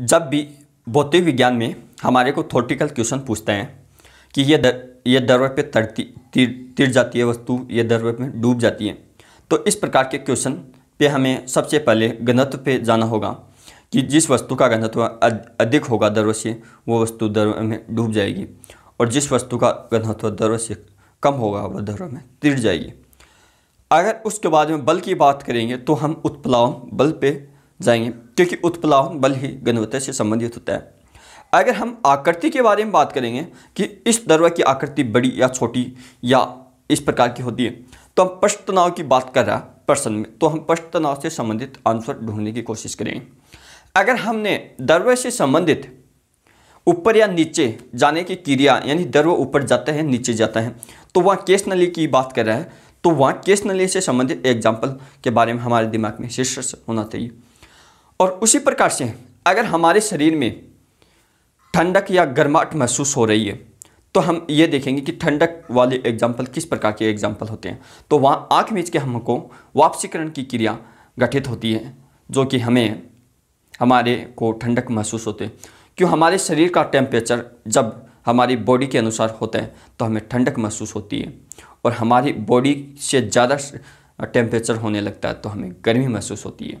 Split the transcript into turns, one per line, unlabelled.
जब भी भौतिक विज्ञान में हमारे को थोटिकल क्वेश्चन पूछते हैं कि ये दर ये दरवे पे तड़ती तिर तिर जाती है वस्तु ये दरवे में डूब जाती है तो इस प्रकार के क्वेश्चन पे हमें सबसे पहले घनत्व पे जाना होगा कि जिस वस्तु का घनत्व अधिक होगा दरवे से वो वस्तु दरवे में डूब जाएगी और जिस वस्तु का घनत्व दरवे से कम होगा वह दरवे में तिर जाएगी अगर उसके बाद में बल की बात करेंगे तो हम उत्प्लावन बल पे जाएंगे क्योंकि उत्प्लावन बल ही गुणवत्ता से संबंधित होता है अगर हम आकृति के बारे में बात करेंगे कि इस दरवा की आकृति बड़ी या छोटी या इस प्रकार की होती है तो हम पश्च तनाव की बात कर रहा है प्रश्न में तो हम पश्च तनाव से संबंधित आंसर ढूंढने की कोशिश करेंगे अगर हमने दरवे से संबंधित ऊपर या नीचे जाने की क्रिया यानी दरवा ऊपर जाता है नीचे जाता है तो वहाँ केस नली की बात कर रहा है तो वहाँ केस नली से संबंधित एग्जाम्पल के बारे में हमारे दिमाग में शीर्षक होना चाहिए और उसी प्रकार से अगर हमारे शरीर में ठंडक या गर्माहट महसूस हो रही है तो हम ये देखेंगे कि ठंडक वाले एग्जाम्पल किस प्रकार के एग्जाम्पल होते हैं तो वहाँ आँख मीच के हमको वापसीकरण की क्रिया गठित होती है जो कि हमें हमारे को ठंडक महसूस होते हैं क्यों हमारे शरीर का टेम्परेचर जब हमारी बॉडी के अनुसार होता है तो हमें ठंडक महसूस होती है और हमारी बॉडी से ज़्यादा टेम्परेचर होने लगता है तो हमें गर्मी महसूस होती है